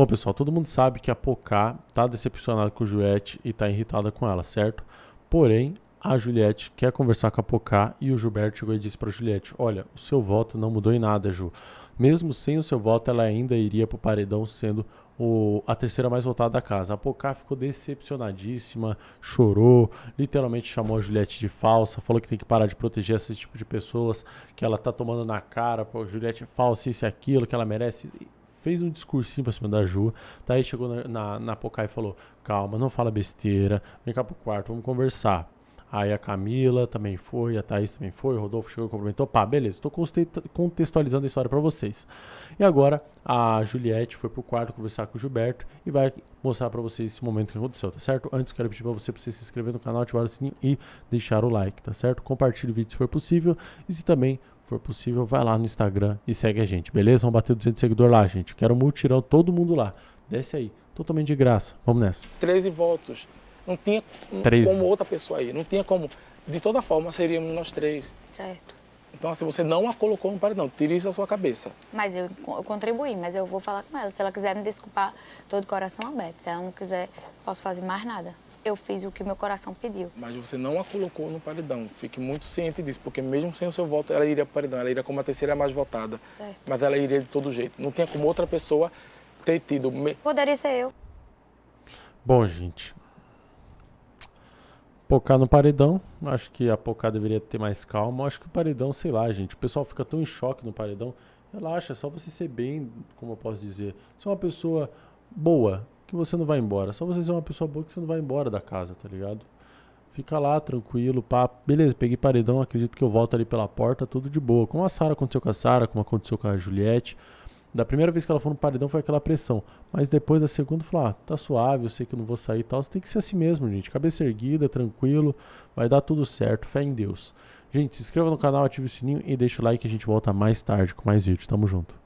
Bom, pessoal, todo mundo sabe que a Pocá tá decepcionada com o Juliette e tá irritada com ela, certo? Porém, a Juliette quer conversar com a Pocá e o Gilberto chegou e disse para Juliette: Olha, o seu voto não mudou em nada, Ju. Mesmo sem o seu voto, ela ainda iria pro paredão sendo o, a terceira mais votada da casa. A Pocá ficou decepcionadíssima, chorou, literalmente chamou a Juliette de falsa, falou que tem que parar de proteger esse tipo de pessoas, que ela tá tomando na cara, pô, Juliette é falsa, isso e aquilo, que ela merece fez um discursinho pra cima da Ju. Daí tá? chegou na, na, na Pocai e falou: Calma, não fala besteira, vem cá pro quarto, vamos conversar. Aí a Camila também foi, a Thaís também foi, o Rodolfo chegou e cumprimentou. Pá, beleza, estou contextualizando a história para vocês. E agora a Juliette foi pro quarto conversar com o Gilberto e vai mostrar para vocês esse momento que aconteceu, tá certo? Antes quero pedir para você pra você se inscrever no canal, ativar o sininho e deixar o like, tá certo? Compartilhe o vídeo se for possível e se também for possível, vai lá no Instagram e segue a gente, beleza? Vamos bater 200 seguidores lá, gente. Quero um todo mundo lá. Desce aí, totalmente de graça. Vamos nessa. 13 votos. Não tinha 13. como outra pessoa aí, não tinha como. De toda forma, seríamos nós três. Certo. Então, assim, você não a colocou no paredão, tire isso da sua cabeça. Mas eu, eu contribuí, mas eu vou falar com ela. Se ela quiser me desculpar, todo coração aberto. Se ela não quiser, posso fazer mais nada eu fiz o que meu coração pediu. Mas você não a colocou no paredão. Fique muito ciente disso, porque mesmo sem o seu voto, ela iria para o paredão. Ela iria como a terceira mais votada. Certo. Mas ela iria de todo jeito. Não tinha como outra pessoa ter tido. Poderia ser eu. Bom, gente. Pocá no paredão. Acho que a Pocá deveria ter mais calma. Acho que o paredão, sei lá, gente. O pessoal fica tão em choque no paredão. Relaxa, é só você ser bem, como eu posso dizer. Ser uma pessoa boa, que você não vai embora. Só você ser uma pessoa boa que você não vai embora da casa, tá ligado? Fica lá, tranquilo, pá. Beleza, peguei paredão, acredito que eu volto ali pela porta, tudo de boa. Como a Sara aconteceu com a Sara, como aconteceu com a Juliette. Da primeira vez que ela foi no paredão foi aquela pressão. Mas depois da segunda, falar, ah, tá suave, eu sei que eu não vou sair e tal. Você tem que ser assim mesmo, gente. Cabeça erguida, tranquilo, vai dar tudo certo, fé em Deus. Gente, se inscreva no canal, ative o sininho e deixa o like. A gente volta mais tarde com mais vídeo. Tamo junto.